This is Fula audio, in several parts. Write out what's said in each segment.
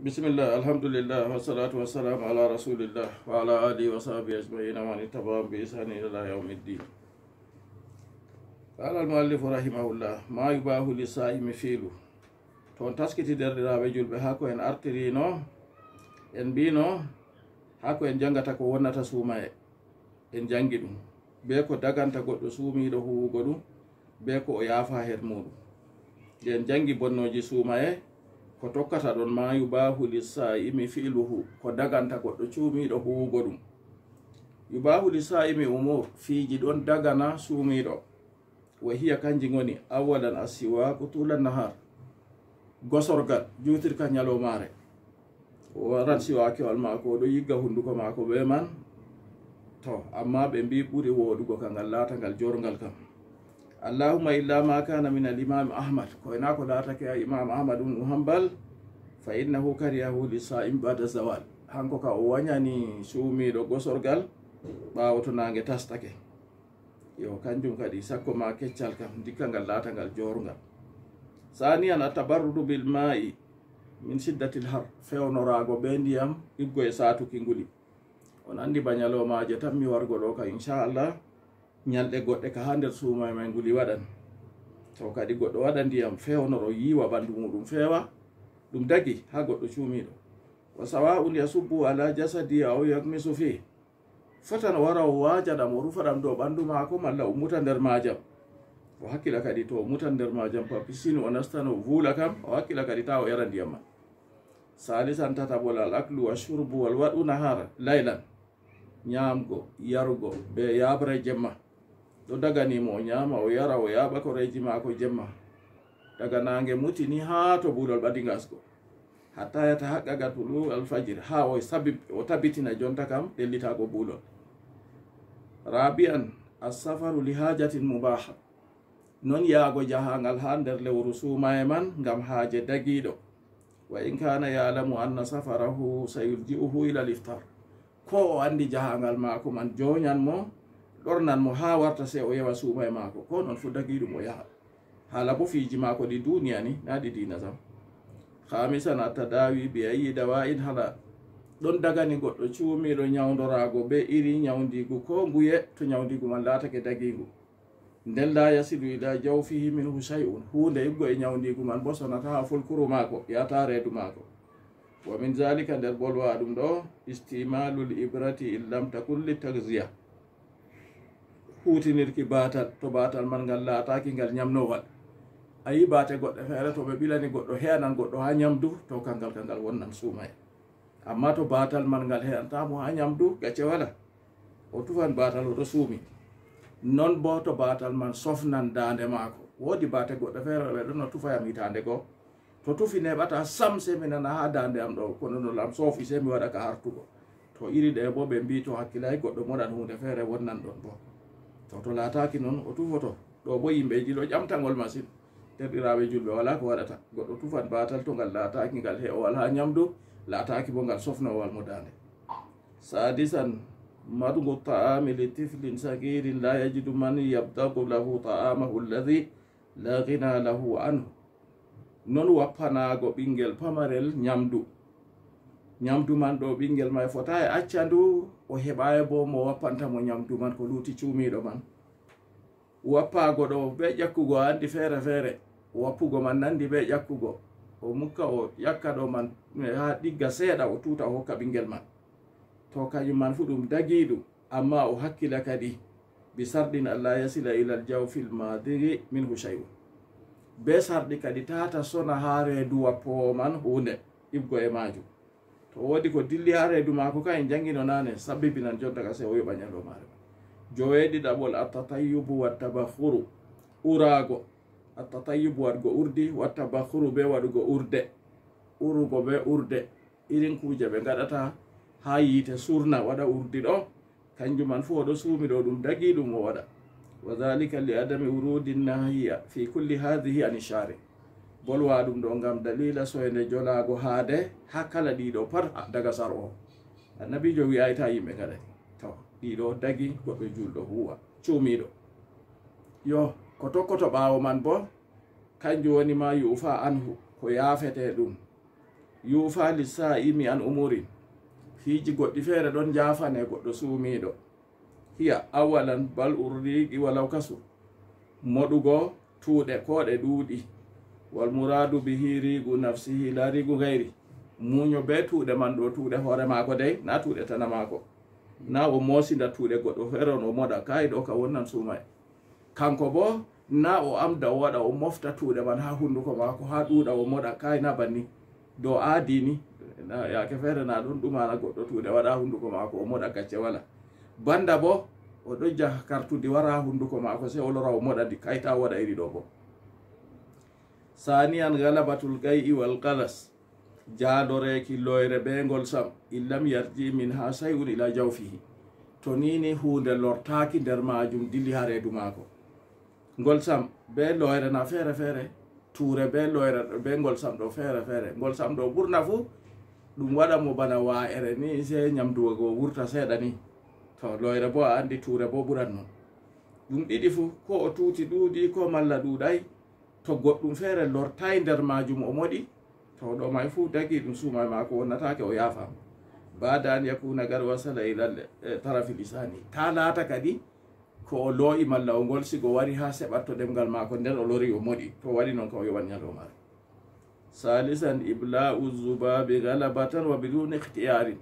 bisimillah alhamdulillah wasalatu wasalamu ala rasulillah wa ala alihi wa sahabi ajmaina man ittabaam bi isani ila yaumi ddin qala almuallifu rahimahullah ma yubahu lisaimi filu toon taskiti derdiraɓe julɓe ha ko en artirino en mbino ha ko en jangata ko wonnata suuma e en jangi ɗum be ko daganta goɗɗo suumiɗo huwugo ɗum be ko o yaafa heed muɗum nde en jangi bonnoji suuma e ko tokkata ɗon ma yubahu lissaimi filuhu ko daganta goɗɗo cuumiɗo huwugo ɗum yubahu lissaimi umur fiiji ɗon dagana suumiɗo wa hiya kanji ngoni awalan asiwaku tulan nahar gosorgal jutirka ñalowmaare o waran siwakewal maako oɗo yigga hunduko maako ɓe man to amma ɓe mbi ɓuri woɗugo kangal ngal laata ngal kam allahuma illa ma kana min alimami ahmad koyna ko laatake a imam ahmad um hambal fa innahu kariyahu li sa'im bada zawal hanko ka o wañani suumiɗo gosorgal ɓawo to nangue tastake yo kanjum kadi sakko ma keccal kam dikka ngal laata ngal jorgal saniyan atabarrudu bil ma'i min siddatil har fewnorago be ndiyam iggo e satuki nguli on andi bañalomaje tan mi wargo ɗo ka inchallah ñalɗe goɗɗe ka ha nder suumay e may nguli waɗan taw kadi goɗɗo waɗa ndiyam fewnoro yiwa ɓandu muɗum fewa ɗum dagi ha goɗɗo cumiɗo wa sawa'un yasubbu ala jasadi aw yakmisu fi fotan wara o wajaɗam o rufaɗam dow ɓandu maako malla o muta nder majam o hakkila kadi to o mutan nder majam pa pisine o nastan o vula kam o hakkila kadi ta o yara ndiyam man salisan tatabol al aklu wa shurbu wal waɗu nahara laylan nyamgo yarugo be yabre jemma ɗo daganimo o nyama o yara o yaɓa ko reji mako jemma daga nange muti ni ha to ɓuɗol ɓadi gasgo hatta yata haqqaga tulu alfajir ha o sabi o tabitina jonta kam ɗellitago ɓuɗol rabian assafaru lihajatin mubaha non yaago jahangal ha nder lewru sumaye man ngam haaje dagiɗo wa in kana yalamu anna safarahu sayurji'uhu ila liftar ko o andi jahangal mako man joyanmo ɗornan mo ha warta sey o yewa suumaye maako ko noon fu dagiɗum o yaha haala bo fiiji maako ɗi duniya ni naɗi dina tan hamisan attadawi bi ayi dawa'in hala ɗon dagani goɗɗo cuumiɗo nyawdorago be iri nyawdigu ko nguye to nyawdigu man laatake dagigu nden la yasilu ida jawfihi minhu shay un hunde yiggo e nyawdigu man bo sonata ha fulkuru maako yata reedu maako wa min zalika nder bolwaɗum ɗo istimalu l'ibrati in lam takun li tagzia hutinirki batal to batal man ngal lataki ngal ñamnowal ayi bate goɗɗo feere to ɓe ɓilani goɗɗo heenan goɗɗo ha ñamdu to kangal kangal wonnan suumaye amma to batal man ngal heantamo ha ñamdu gacce wala o tufan batal oɗo suumi non bo to batal man sofnan dande maako woodi bate goɗɗo feere ɓe ɗono tufayam hitande goo to tufi neɓata sam se mi nana ha dande am ɗo kononolam soofi se mi waɗa ka hartugo to iri ɗe bo ɓe mbi to hakkillay goɗɗo moɗan hunde feere wonnan ɗon boo to laataki noon o tufoto ɗo bo yimɓe jiɗo ƴamtangol masin terɗiraɓe julɓe wala ko waɗata goɗɗo tufat batal to ngal laataki ngal heewal ha ñamdu laataki bo ngal sofnowal mo dande sadisan madgu taami li tiflin sagirin la yajidu man yabdagu lahu taamahu alladi la gina lahu anhu non wappanago ɓinguel pamarel ñamdu nyamdu man ɗo ɓingel may fota e acca ndu o heɓayi bo mo wappanta mo nyamdu man ko luti cumiɗo man wappago ɗo be ƴakkugo andi feere feere wappugo man nandi be ƴakkugo o mukka o ƴakka ɗo man e ha ɗigga seeɗa o tuta o hokka ɓingel man to kañum man fu ɗum dagiɗum amma o hakkila kadi bi sarɗin allah yasila ilal jawfil madiri minhu shayu be sarɗi kadi tata sona ha reduwappowo man hunde ɗiggo e majum to woodi ko dilli ha reedu maako ka en jangino naane sabbibinan jonta ka se o yoba nyando maare ma joweeɗiɗaɓol attatayubu wa tabahuru uraago wa waɗgo urdi wa tabakhuru be waɗugo urde urugo be urde irin kuuje ɓe gaɗata ha yiite surna waɗa urdi ɗo kanjum man fu oɗo suumi ɗo ɗum dagi ɗum o waɗa wa zalika li adami urudi nahiya fi kulli hadhihi anishare bolwa ɗum ɗo gam dalila soyde jolago haade ha kala ɗiɗo pat daga sar o annabijo wiyayta yimɓe kada to ɗiɗo dagi goɓe julɗo huwa cumiɗo yo ko tokkoto ɓawo man bo kanjum woni ma yufa an ko yafete ɗum yufa lissaimi an umurin hiji goɗɗi feere ɗon jafane goɗɗo sumiɗo hiya awalan bal urriɗi walaw kasu moɗugo tuuɗe koɗe ɗuuɗi wal muradu bihi rigu nafsihi la rigu gayri muño be tuuɗe man ɗo tuuɗe hoore maako dey na tuuɗe tana maako na o moosinda tuuɗe goɗɗo fere on o moɗa kayiɗo ka wonnan suumay kanko bo na o amda o waɗa o mofta tuuɗe man ha hunnduko maako ha ɗuuɗa o moɗa kay na banni dow aadi ni yake feere na ɗon ɗumana goɗɗo tuuɗe waɗa hunnduko maako o moɗa gacce wala banda bo o ɗo jaha kartudi wara hunnduko maako sey o lora o moɗa ndi kayta waɗa iri ɗo bo saniyan galabatul gay'i wal qalas jadoreki loyre ɓegol sam illam yarji min ha sayun ila jawfihi to nini hunde lortaki nder majum dilli ha redu mako ngol sam be loyre na feere feere ture be loyre be ngol sam ɗo feere feere ngol sam ɗo ɓurna fu ɗum waɗa mo bana wa'ere ni se ñamduwago wurta seeɗa ni to loyre bo a andi ture bo ɓuran non ɗum ɗiɗi fu ko o tuuti ɗuuɗi ko malla ɗuuɗay to goɗɗum feere lortayi nder majum o moɗi to ɗo may fuu dagi ɗum sumay maako wonnatake o yaafam bada an yakuna gar wasala ila e, tarafi lisani ta laata kadi ko o looyi malla o ngolsigo wari ha seɓatto ɗemgal maako nden o lori o moɗi to waɗi noon ka o yoɓan ñalomar salisan iblau zubabi galabatan wa biduni ihtiyarin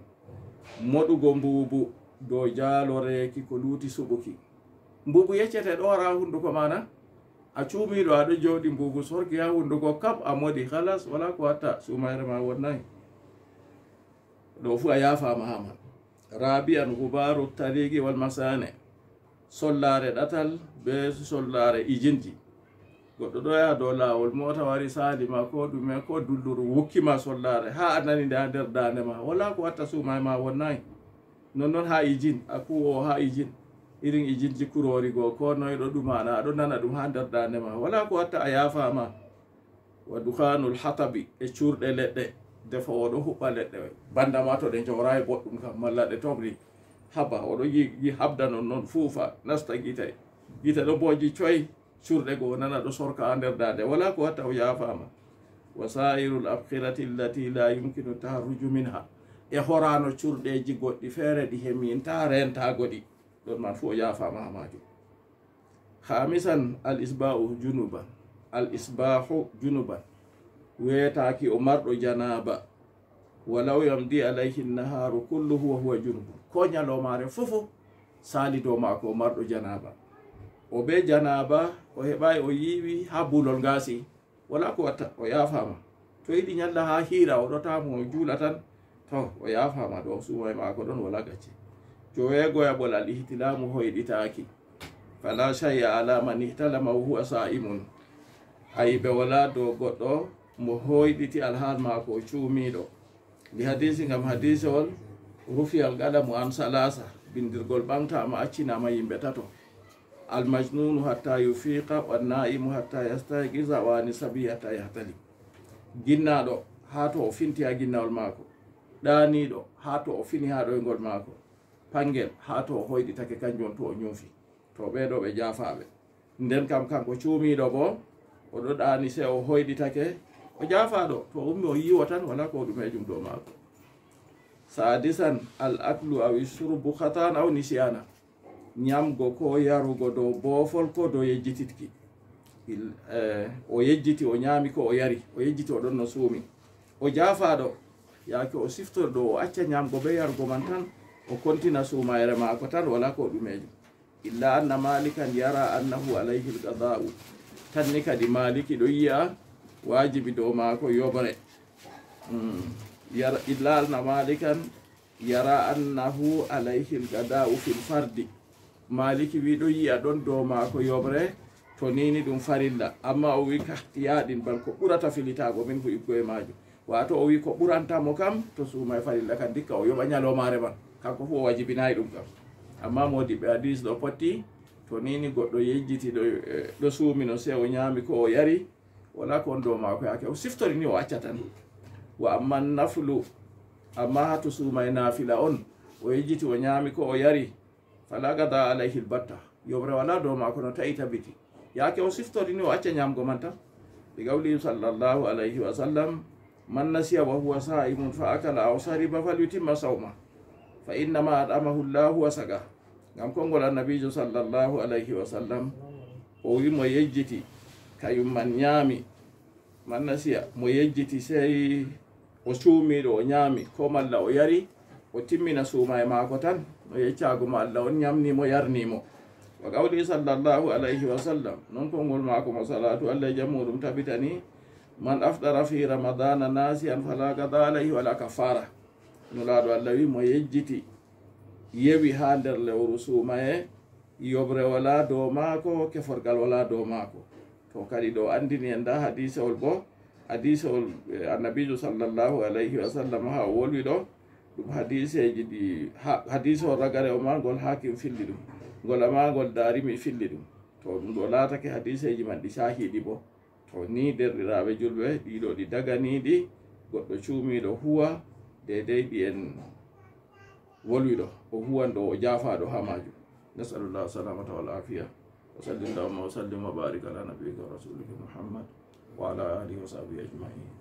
moɗugo mbubu dow jaloreeki ko luuti suɓuki mbubu yeccete ɗora hunnduko mana a cuumiɗo aɗo jooɗi mbugu sorki ha hunduko kam a moɗi halas wala ko watta sumayre ma wonnayi ɗo fuu a yafama hama rabian hubaru tarigi walmasane sollare ɗatal be sollare ijindi goɗɗo ɗo yaha dow lawol mota wari salima ko ɗume ko dulluru wukkima sollare ha a nani nde ha nder dande ma wala ko watta sumay ma wonnayi nonnoon ha ijin a kuwo ha ijine irin ijinji kurori go ko noyɗo ɗum ana aɗo nana ɗum ha nder dande ma wala ko watta a yafama wa dukanul hatabi e curɗe leɗɗe defo oɗo huɓɓa leɗɗe bandama to ɗe jorayi boɗɗum kam malla ɗe tobri haba oɗo yi habda non noon fuufa nasta guite guite ɗo booji coyi curɗe goo nana ɗo sorka ha nder dande wala ko watta o yafama wa sairu l abkilati llati la yumkinu taruju minha e horano curɗeji goɗɗi feere ɗi hemin ta rentagoɗi ɗon man fu o yafama ha majum hamisan al isbahu junuban al isbahu junuban wetaki o marɗo janaba walaw yamdi alayhi nnaharu kulluhu wahuwa junubun ko ñalomare fofo sali dow mako o marɗo janaba o be janaba o heɓai o yiwi ha bulol gasi wala ko watta o yafama to yiɗi ñalla ha hira oɗo tamo julatan to o yafama ɗo suma mako ɗon wala gacce cowegoyaɓol al ihtilamu hoyɗitaki fala shayya ala man ihtalamau huwa sa'imun ayi ɓe wala dow goɗɗo mo hoyɗiti alhal mako cumiɗo ndi hadisi gam hadise ol rufiyal gaɗa mo an salasa bindirgol ɓamtama accinama yimɓe tato almajnunu hatta yufiqa wannaimu hatta yastaqisa wani sabi hatta yahtali ginnaɗo ha to o finti ha ginnawol mako ɗaniɗo ha to o fini ha ɗoygol mako pangel ha to hoydi take kanjum on to o ñoofi to ɓeeɗo ɓe jaafaaɓe nden kam kanko cuumiiɗo bo oɗo ɗaani se o hoydi take o jaafaaɗo to ummi o yiiwo tan wala ko ɗumeejum dow maako saadisan al aklu aw isurbu hatan aw nisiana ñamgo ko yarugo dow boofol ko dow yejjititki eh, o yejjiti o ñaami ko o yari o yejjiti o ɗon no suumi o jaafaaɗo yaake o siftori ɗo o acca ñamgo be yarugo man tan o kontina sumayere maako tan wala ko ɗumejum illa anna malikan yara annahu alayhi lgadau tanni kadi maliki ɗo yiya wajibi dow maako yobre hmm. illa anna malikan yara annahu alayhi lgadau fil fardi maliki wi ɗo yiya ɗon dow maako yobre to nini ɗum farilla amma o wi kahtiyaɗin bal ko ɓurata filitago min huyiggo e majum wato o wi ko ɓurantamo kam to suma e farilla kam dikka o yoɓa ñalomare man kanko fu o wajibinayi ɗum kam amma modi ɓe hadis ɗo potti to nini goɗɗo yejjiti ɗo eh, suumino se o ñaami ko o yari wala ko on dow maako yaake o siftori ni o acca tan wa amma naflu amma ha to suuma e naafila on o yejjiti o ñaami ko o yari fala gada alayhi lbatta yomre wala dow maako no tawi tabiti yaake o siftori ni o acca ñaamgo man tan ɓe gawli sallllahu alayhi wa sallam man nasiya wa huwa sa'imun fa akala aw sariba falyutimma sawma فإنما أطعمه الله وسقاه ngam konngol annabijo sallllahu alayhi wa sallam o wi mo yejjiti kayum man ñaami man nasiya mo yejjiti sey o suumiɗo o ñaami ko malla o yari o timmina suuma e maako tan no yeccaago ma allah on ñamnimo yarnimo wa qawli sallllahu alayhi wa sallam noon konngol maako mo salatu allah e jammuɗum tabitani man aftara fi ramadana nasiyan fala gada alayhi wala kafara no laaɗo allah wi mo yejjiti yewi haa nder lewru suuma e yobre wala dow maako keforgal wala dow maako to kadi ɗo andini en nda hadisewol bo hadisewol e, annabijo sallllahu alayhi wa sallam ha o wolwi ɗo ɗum hadiseji ɗi hadisewol ragare o magol hakim filli ɗum gola magol darimi filli ɗum to ɗum ɗo laatake hadiseji man ɗi sahiɗi bo to ni derɗiraɓe julɓe ɗiɗo ɗi daganiɗi goɗɗo cuumiɗo huwa daidai biyan en wolwiɗo o huwanɗo o jaafaɗo ha majum salamata wal ta wa sallim llahuma wa sallim wa barik ala nabiyika muhammad wa ala alihi abu ya ajmain